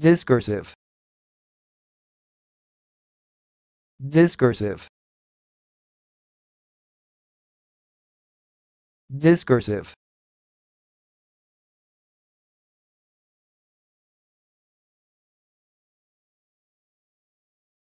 discursive discursive discursive